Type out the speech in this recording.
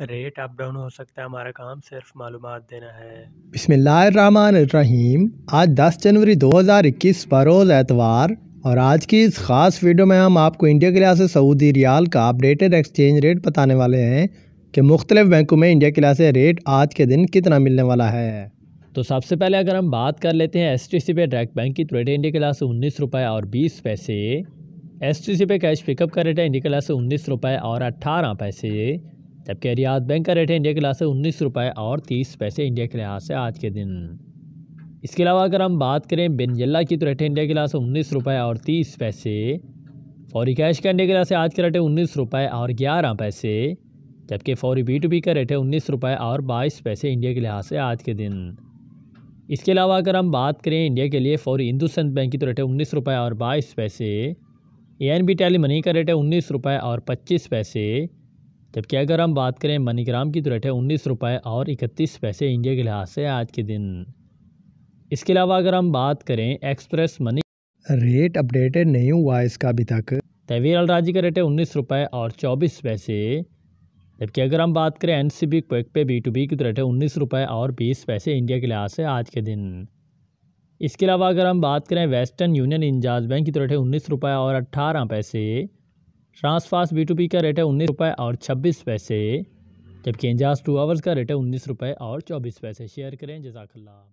rate up down हो सकता है हमारा काम सिर्फ मालूम देना है रहीम आज 10 जनवरी 2021 बरोज़ एतवार और आज की इस ख़ास वीडियो में हम आपको इंडिया के लिहाज से सऊदी रियाल का अपडेटेड एक्सचेंज रेट बताने वाले हैं कि मुख्तलिफ बैंकों में इंडिया के लिहाज से रेट आज के दिन कितना मिलने वाला है तो सबसे पहले अगर हम बात कर लेते हैं एस टी सी पे डायरेक्ट बैंक की तो रेट इंडिया के लिहाज से उन्नीस रुपये और बीस पैसे S T C pay cash pickup का रेट है इंडिया के लिहाज से उन्नीस रुपये और अट्ठारह पैसे जबकि रियाज बैंक का रेट है इंडिया के लिहाज से उन्नीस रुपये और तीस पैसे इंडिया के लिहाज से आज के दिन इसके अलावा अगर हम बात करें बेनजल्ला की तो रेट है इंडिया के लिहाज से उन्नीस रुपये और तीस पैसे फौरी कैश का इंडिया के लिहाज से आज का रेट है उन्नीस रुपये और ग्यारह पैसे जबकि फौरी बी टू बी का रेट है उन्नीस रुपये और बाईस पैसे इंडिया के लिहाज से आज के दिन इसके अलावा अगर हम बात करें इंडिया के लिए फौरी हिंदुस्तान बैंक की तो रेट है उन्नीस रुपये और बाईस पैसे A N B Telemoney का रेट है उन्नीस रुपये और पच्चीस पैसे जबकि अगर हम बात करें मनीग्राम की तो रेट है उन्नीस रुपये और इकतीस पैसे इंडिया के लिहाज से आज के दिन इसके अलावा अगर हम बात करें एक्सप्रेस मनी रेट अपडेटेड नहीं हुआ इसका अभी तक तवीर अलराजी का रेट है उन्नीस रुपये और चौबीस पैसे जबकि अगर हम बात करें N C B quick pay B to B की तो रेट है उन्नीस रुपये और बीस पैसे इंडिया के लिहाज से आज के दिन इसके अलावा अगर हम बात करें वेस्टर्न यूनियन इंजाज बैंक की तो रेट है उन्नीस रुपये और अट्ठारह पैसे ट्रांसफास्ट बी टू का रेट है उन्नीस रुपये और छब्बीस पैसे जबकि एंजास टू आवर्स का रेट है उन्नीस रुपये और चौबीस पैसे शेयर करें जजाकल्ला